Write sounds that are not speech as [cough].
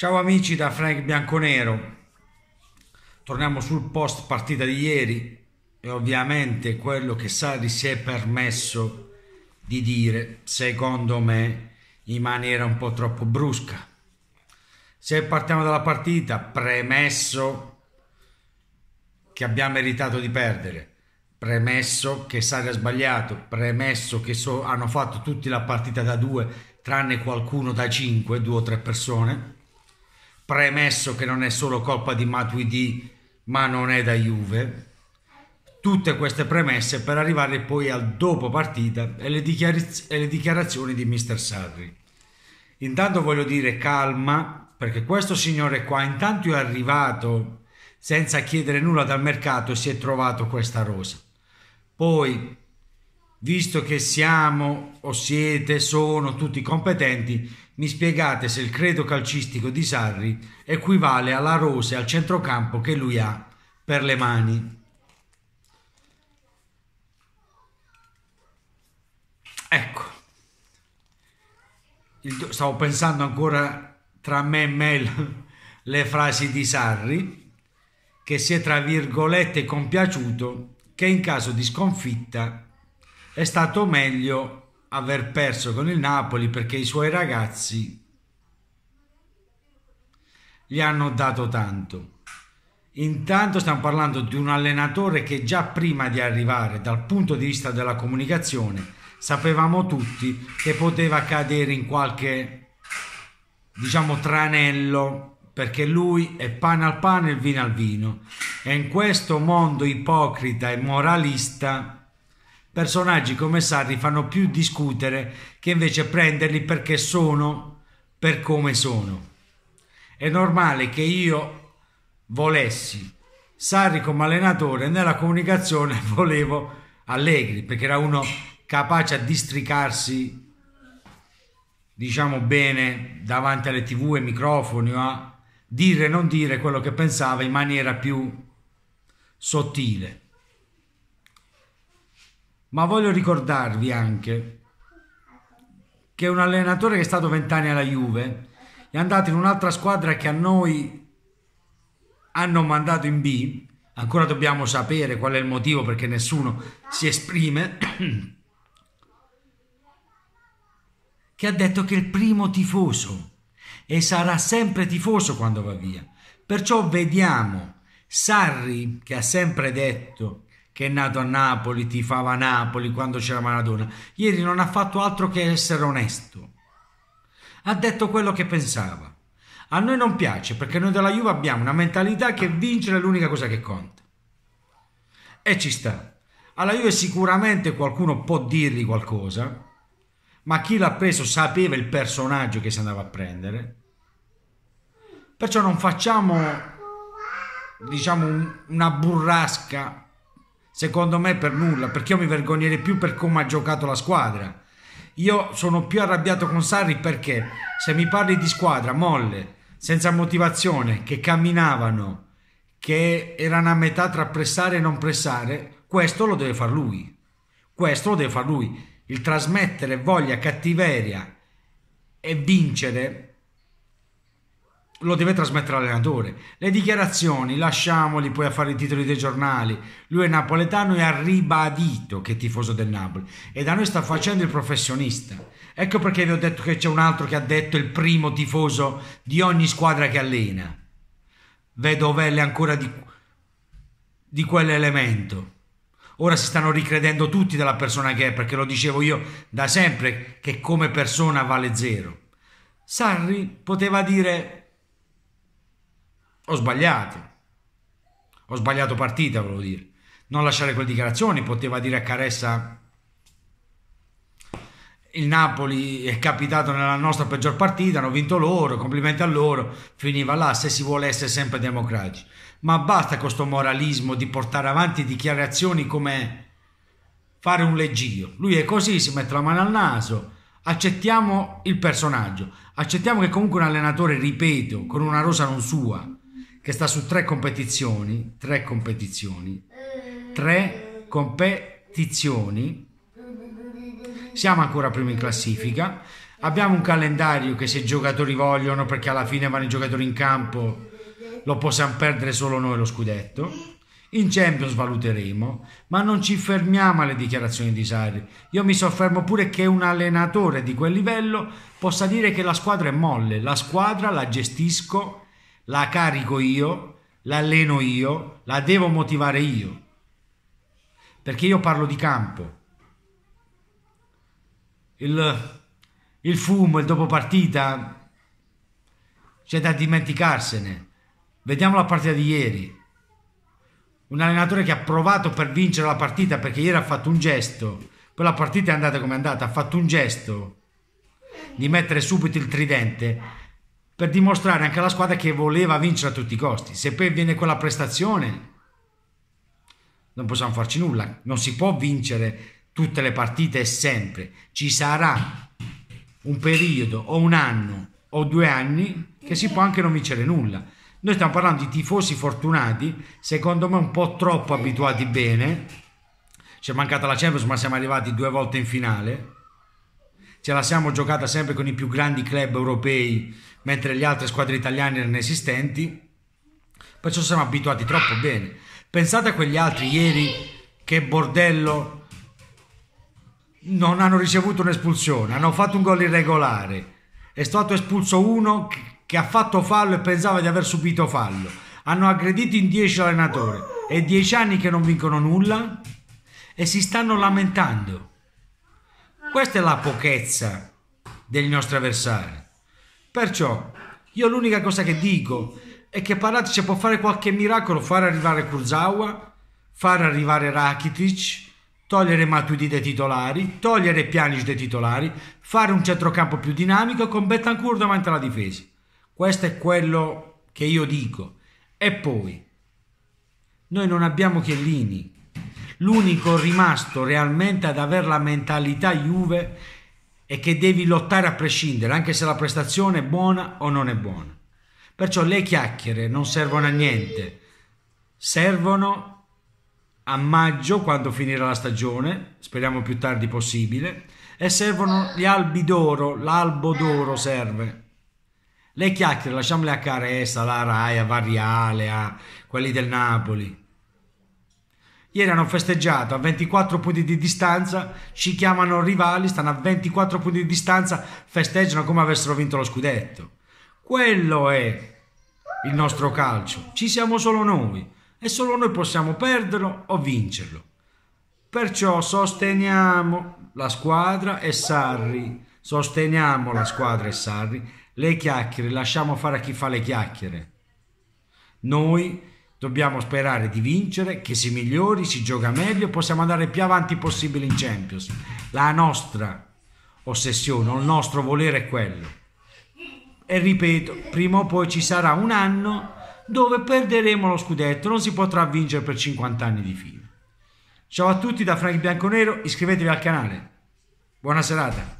Ciao amici da Frank Bianconero, torniamo sul post partita di ieri e ovviamente quello che Sari si è permesso di dire, secondo me, in maniera un po' troppo brusca. Se partiamo dalla partita, premesso che abbiamo meritato di perdere, premesso che Sari ha sbagliato, premesso che so hanno fatto tutti la partita da due, tranne qualcuno da cinque, due o tre persone, premesso che non è solo colpa di Matuidi, ma non è da Juve. Tutte queste premesse per arrivare poi al dopo partita e le, dichiariz- e le dichiarazioni di Mr. Sarri. Intanto voglio dire calma, perché questo signore qua intanto è arrivato senza chiedere nulla dal mercato e si è trovato questa rosa. Poi visto che siamo o siete, sono tutti competenti, mi spiegate se il credo calcistico di Sarri equivale alla rose al centrocampo che lui ha per le mani. Ecco, stavo pensando ancora tra me e Mel [laughs] le frasi di Sarri, che si è tra virgolette compiaciuto che in caso di sconfitta è stato meglio aver perso con il Napoli perché i suoi ragazzi gli hanno dato tanto. Intanto stiamo parlando di un allenatore che già prima di arrivare dal punto di vista della comunicazione sapevamo tutti che poteva cadere in qualche diciamo tranello perché lui è pane al pane e vino al vino e in questo mondo ipocrita e moralista personaggi come Sarri fanno più discutere che invece prenderli perché sono per come sono. È normale che io volessi Sarri come allenatore, nella comunicazione [laughs] volevo Allegri perché era uno capace a districarsi diciamo bene davanti alle tv e microfoni a dire e non dire quello che pensava in maniera più sottile ma voglio ricordarvi anche che un allenatore che è stato vent'anni alla Juve è andato in un'altra squadra che a noi hanno mandato in B, ancora dobbiamo sapere qual è il motivo perché nessuno si esprime, [clears throat] che ha detto che è il primo tifoso e sarà sempre tifoso quando va via. Perciò vediamo Sarri che ha sempre detto che è nato a Napoli, tifava Napoli quando c'era Maradona, ieri non ha fatto altro che essere onesto. Ha detto quello che pensava. A noi non piace perché noi della Juve abbiamo una mentalità che vincere è l'unica cosa che conta. E ci sta. Alla Juve sicuramente qualcuno può dirgli qualcosa, ma chi l'ha preso sapeva il personaggio che si andava a prendere. Perciò non facciamo, diciamo, una burrasca Secondo me per nulla, perché io mi vergognerei più per come ha giocato la squadra. Io sono più arrabbiato con Sarri perché se mi parli di squadra molle, senza motivazione, che camminavano, che erano a metà tra pressare e non pressare, questo lo deve far lui. Questo lo deve far lui. Il trasmettere voglia, cattiveria e vincere lo deve trasmettere l'allenatore. Le dichiarazioni lasciamoli poi a fare i titoli dei giornali. Lui è napoletano e ha ribadito che è tifoso del Napoli e da noi sta facendo il professionista. Ecco perché vi ho detto che c'è un altro che ha detto il primo tifoso di ogni squadra che allena. Vedo velle ancora di, di quell'elemento. Ora si stanno ricredendo tutti della persona che è, perché lo dicevo io da sempre che come persona vale zero. Sarri poteva dire ho sbagliato. Ho sbagliato partita, volevo dire. Non lasciare quelle dichiarazioni, poteva dire a Caressa il Napoli è capitato nella nostra peggior partita, hanno vinto loro, complimenti a loro, finiva là se si vuole essere sempre democratici. Ma basta con questo moralismo di portare avanti dichiarazioni come fare un leggio. Lui è così, si mette la mano al naso, accettiamo il personaggio, accettiamo che comunque un allenatore, ripeto, con una rosa non sua, che sta su tre competizioni, tre competizioni, tre competizioni, siamo ancora primi in classifica, abbiamo un calendario che se i giocatori vogliono, perché alla fine vanno i giocatori in campo, lo possiamo perdere solo noi lo scudetto. In Champions valuteremo, ma non ci fermiamo alle dichiarazioni di Sarri. Io mi soffermo pure che un allenatore di quel livello possa dire che la squadra è molle, la squadra la gestisco la carico io, l'alleno io, la devo motivare io. Perché io parlo di campo. Il, il fumo, il dopopartita, c'è da dimenticarsene. Vediamo la partita di ieri. Un allenatore che ha provato per vincere la partita perché ieri ha fatto un gesto, poi la partita è andata come è andata, ha fatto un gesto di mettere subito il tridente per dimostrare anche alla squadra che voleva vincere a tutti i costi. Se poi viene quella prestazione, non possiamo farci nulla, non si può vincere tutte le partite sempre. Ci sarà un periodo o un anno o due anni che si può anche non vincere nulla. Noi stiamo parlando di tifosi fortunati, secondo me un po' troppo abituati bene. Ci è mancata la Champions, ma siamo arrivati due volte in finale ce la siamo giocata sempre con i più grandi club europei, mentre le altre squadre italiane erano esistenti, perciò siamo abituati troppo bene. Pensate a quegli altri ieri che bordello non hanno ricevuto un'espulsione, hanno fatto un gol irregolare, è stato espulso uno che ha fatto fallo e pensava di aver subito fallo, hanno aggredito in 10 l'allenatore, è 10 anni che non vincono nulla e si stanno lamentando questa è la pochezza del nostro avversario. Perciò io l'unica cosa che dico è che Paratici può fare qualche miracolo, far arrivare Kurzawa, far arrivare Rakitic, togliere Matuidi dai titolari, togliere Pjanic dai titolari, fare un centrocampo più dinamico con Betancourt davanti alla difesa. Questo è quello che io dico. E poi, noi non abbiamo Chiellini, l'unico rimasto realmente ad avere la mentalità Juve è che devi lottare a prescindere, anche se la prestazione è buona o non è buona. Perciò le chiacchiere non servono a niente, servono a maggio quando finirà la stagione, speriamo più tardi possibile, e servono gli albi d'oro, l'albo d'oro serve. Le chiacchiere lasciamole a Caressa, alla Rai, a Variale, a quelli del Napoli. Ieri hanno festeggiato a 24 punti di distanza, ci chiamano rivali, stanno a 24 punti di distanza, festeggiano come avessero vinto lo scudetto. Quello è il nostro calcio, ci siamo solo noi e solo noi possiamo perderlo o vincerlo. Perciò sosteniamo la squadra e Sarri, sosteniamo la squadra e Sarri, le chiacchiere, lasciamo fare a chi fa le chiacchiere. Noi Dobbiamo sperare di vincere, che si migliori, si gioca meglio possiamo andare più avanti possibile in Champions. La nostra ossessione, il nostro volere è quello. E ripeto, prima o poi ci sarà un anno dove perderemo lo scudetto, non si potrà vincere per 50 anni di fila. Ciao a tutti da Frank Bianconero, iscrivetevi al canale. Buona serata.